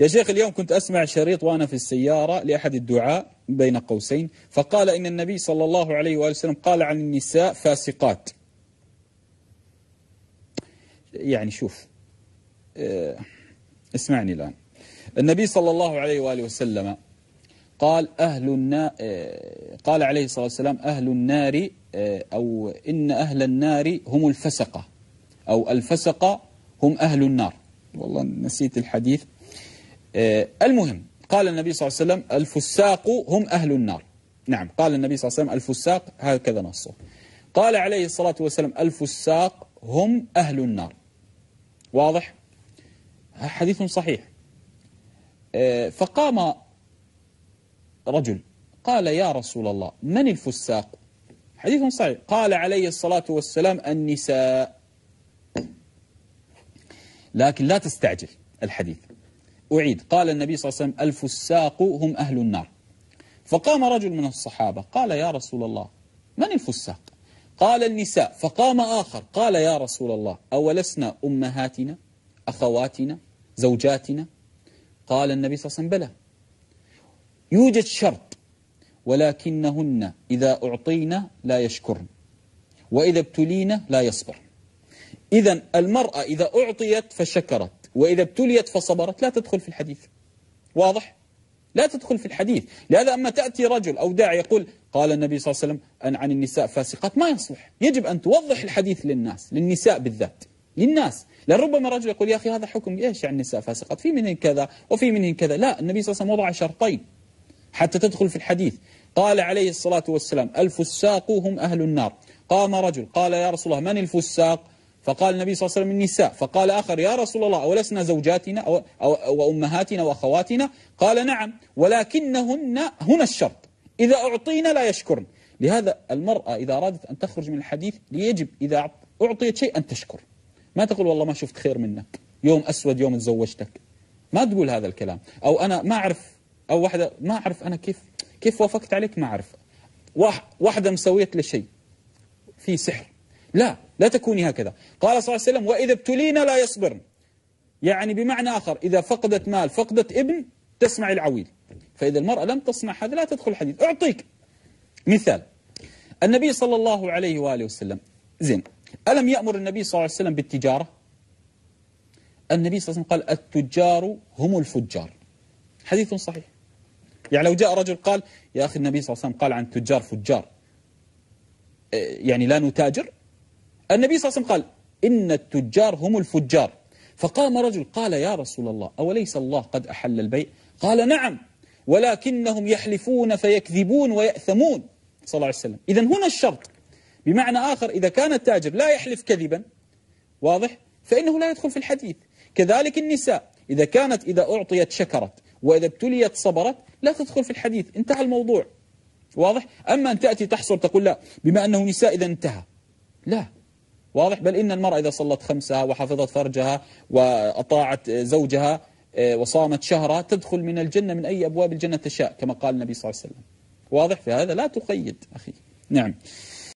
يا شيخ اليوم كنت أسمع شريط وأنا في السيارة لأحد الدعاء بين قوسين فقال إن النبي صلى الله عليه وآله وسلم قال عن النساء فاسقات يعني شوف آه، اسمعني الآن النبي صلى الله عليه وآله وسلم قال أهل النار آه، قال عليه الصلاة والسلام أهل النار آه، أو إن أهل النار هم الفسقة أو الفسقة هم أهل النار والله نسيت الحديث آه، المهم قال النبي صلى الله عليه وسلم الفساق هم أهل النار نعم قال النبي صلى الله عليه وسلم الفساق هكذا نصه قال عليه الصلاة والسلام الفساق هم أهل النار واضح حديث صحيح آه، فقام رجل قال يا رسول الله من الفساق حديث صحيح قال عليه الصلاة والسلام النساء لكن لا تستعجل الحديث أعيد قال النبي صلى الله عليه وسلم الفساق هم أهل النار فقام رجل من الصحابة قال يا رسول الله من الفساق قال النساء فقام آخر قال يا رسول الله أولسنا أمهاتنا أخواتنا زوجاتنا قال النبي صلى الله عليه وسلم بلى يوجد شرط ولكنهن إذا أعطينا لا يشكرن وإذا ابتلينا لا يصبر إذا المرأة إذا أعطيت فشكرت وإذا ابتليت فصبرت لا تدخل في الحديث واضح؟ لا تدخل في الحديث لهذا أما تأتي رجل أو داعي يقول قال النبي صلى الله عليه وسلم أن عن النساء فاسقات ما يصلح يجب أن توضح الحديث للناس للنساء بالذات للناس لأن ربما رجل يقول يا أخي هذا حكم إيش عن النساء فاسقات في منهن كذا وفي منهن كذا لا النبي صلى الله عليه وسلم وضع شرطين حتى تدخل في الحديث قال عليه الصلاة والسلام الفساق هم أهل النار قام رجل قال يا رسول الله من الفساق فقال النبي صلى الله عليه وسلم النساء فقال آخر يا رسول الله أولسنا زوجاتنا وأمهاتنا وأخواتنا قال نعم ولكنهن هنا الشرط إذا أعطينا لا يشكرن لهذا المرأة إذا أرادت أن تخرج من الحديث يجب إذا أعطيت شيء أن تشكر ما تقول والله ما شفت خير منك يوم أسود يوم تزوجتك ما تقول هذا الكلام أو أنا ما أعرف أو واحدة ما أعرف أنا كيف كيف وافقت عليك ما أعرف واحدة مسويت لي شيء في سحر لا لا تكوني هكذا قال صلى الله عليه وسلم وإذا ابتلينا لا يصبرن يعني بمعنى آخر إذا فقدت مال فقدت ابن تسمع العويل فإذا المرأة لم تصنع هذا لا تدخل الحديث أعطيك مثال النبي صلى الله عليه وآله وسلم زين ألم يأمر النبي صلى الله عليه وسلم بالتجارة النبي صلى الله عليه وسلم قال التجار هم الفجار حديث صحيح يعني لو جاء رجل قال يا أخي النبي صلى الله عليه وسلم قال عن التجار فجار إيه، يعني لا نتاجر النبي صلى الله عليه وسلم قال إن التجار هم الفجار فقام رجل قال يا رسول الله أوليس الله قد أحل البيع قال نعم ولكنهم يحلفون فيكذبون ويأثمون صلى الله عليه وسلم إذا هنا الشرط بمعنى آخر إذا كان التاجر لا يحلف كذبا واضح فإنه لا يدخل في الحديث كذلك النساء إذا كانت إذا أعطيت شكرت وإذا ابتليت صبرت لا تدخل في الحديث انتهى الموضوع واضح أما أن تأتي تحصر تقول لا بما أنه نساء إذا انتهى لا واضح بل إن المرأة إذا صلت خمسها وحفظت فرجها وأطاعت زوجها آه، وصامت شهرها تدخل من الجنة من أي أبواب الجنة تشاء كما قال النبي صلى الله عليه وسلم واضح في هذا لا تقيد أخي نعم